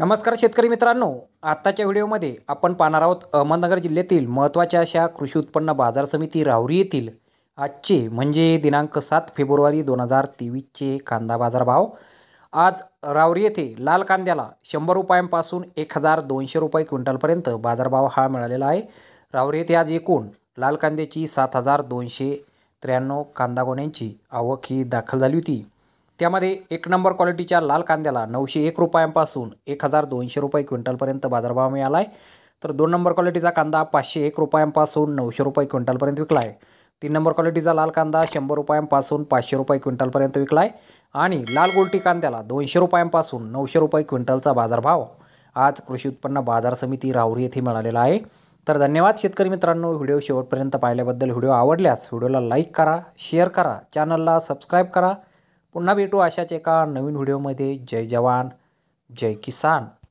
नमस्कार शेतकरी मित्रांनो आत्ताच्या व्हिडिओमध्ये आपण पाहणार आहोत अहमदनगर जिल्ह्यातील महत्त्वाच्या अशा कृषी उत्पन्न बाजार समिती राहुरी येथील आजचे म्हणजे दिनांक सात फेब्रुवारी दोन हजार तेवीसचे कांदा बाजार भाव आज रावरी येथे लाल कांद्याला शंभर रुपयांपासून एक हजार दोनशे रुपये क्विंटलपर्यंत बाजारभाव हा मिळालेला आहे रावरी येथे आज एकूण लाल कांद्याची सात हजार दोनशे त्र्याण्णव कांदा गोण्यांची आवक ही दाखल झाली होती त्यामध्ये एक नंबर क्वालिटीच्या लाल कांद्याला नऊशे एक रुपयांपासून एक हजार दोनशे रुपये क्विंटलपर्यंत बाजारभाव मिळाला आहे तर दोन नंबर क्वालिटीचा कांदा पाचशे एक रुपयांपासून नऊशे रुपये क्विंटलपर्यंत विकला आहे तीन नंबर क्वालिटीचा लाल कांदा शंभर रुपयांपासून पाचशे रुपये क्विंटलपर्यंत विकला आहे आणि लाल गोल्टी कांद्याला दोनशे रुपयांपासून नऊशे रुपये क्विंटलचा बाजारभाव आज कृषी उत्पन्न बाजार समिती राहुरी येथे मिळालेला आहे तर धन्यवाद शेतकरी मित्रांनो व्हिडिओ शेवटपर्यंत पाहिल्याबद्दल व्हिडिओ आवडल्यास व्हिडिओला लाईक करा शेअर करा चॅनलला सबस्क्राईब करा पुन्हा भेटू अशाच एका नवीन व्हिडिओमध्ये जय जवान जय किसान